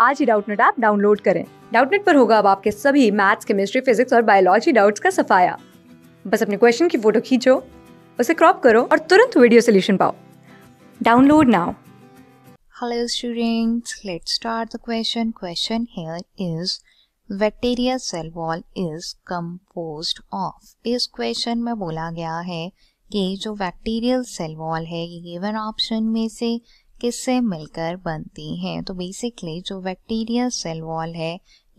आज ही Doubtnut app download करें डाउटनेट पर होगा अब आपके सभी मैथ्स केमिस्ट्री फिजिक्स और बायोलॉजी डाउट्स का सफाया बस अपने क्वेश्चन की फोटो खींचो उसे क्रॉप करो और तुरंत वीडियो सोल्यूशन पाओ download now hello students, let's start the question Question here is bacteria cell wall is compose of इस क्वेश्चन में बोला गया है कि जो बैक्टीरियल सेल वॉल है ये गिवन ऑप्शन में से किससे मिलकर बनती हैं तो बेसिकली जो बैक्टीरिया सेल वॉल है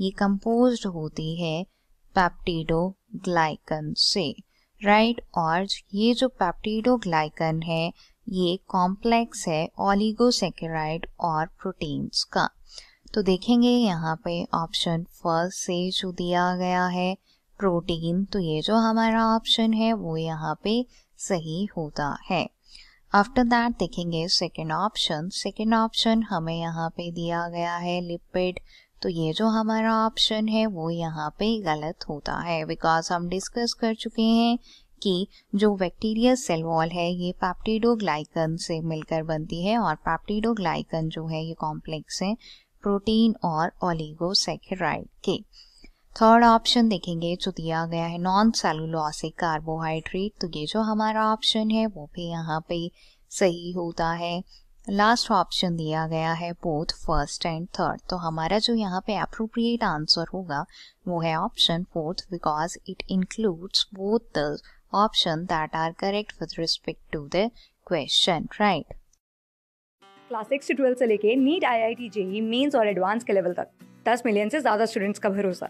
ये कंपोज होती है ग्लाइकन से राइट और ये जो ग्लाइकन है ये कॉम्प्लेक्स है ऑलिगोसेकेराइड और प्रोटीन्स का तो देखेंगे यहाँ पे ऑप्शन फर्स्ट से जो दिया गया है प्रोटीन तो ये जो हमारा ऑप्शन है वो यहाँ पे सही होता है आफ्टर दैट देखेंगे सेकेंड ऑप्शन सेकेंड ऑप्शन हमें यहाँ पे दिया गया है लिपिड तो ये जो हमारा ऑप्शन है वो यहाँ पे गलत होता है बिकॉज हम डिस्कस कर चुके हैं कि जो बैक्टीरिया सेल वॉल है ये पैप्टिडोग्लाइकन से मिलकर बनती है और पैप्टिडोग्लाइकन जो है ये कॉम्प्लेक्स है प्रोटीन और ओलिगोसेकेराइड के थर्ड ऑप्शन देखेंगे जो दिया गया है नॉन सेलुलोसिक कार्बोहाइड्रेट तो ये जो हमारा ऑप्शन है वो भी यहाँ पे सही होता है लास्ट ऑप्शन दिया गया है बोथ फर्स्ट एंड थर्ड तो हमारा जो यहाँ पे अप्रोप्रिएट आंसर होगा वो है option fourth because it includes both the option that are correct with respect to the question right class six से ट्वेल्थ से लेके NEET I I T JEE mains और एडवांस के लेवल तक दस मिलियन से ज़्यादा स्टूडेंट्स का भरोसा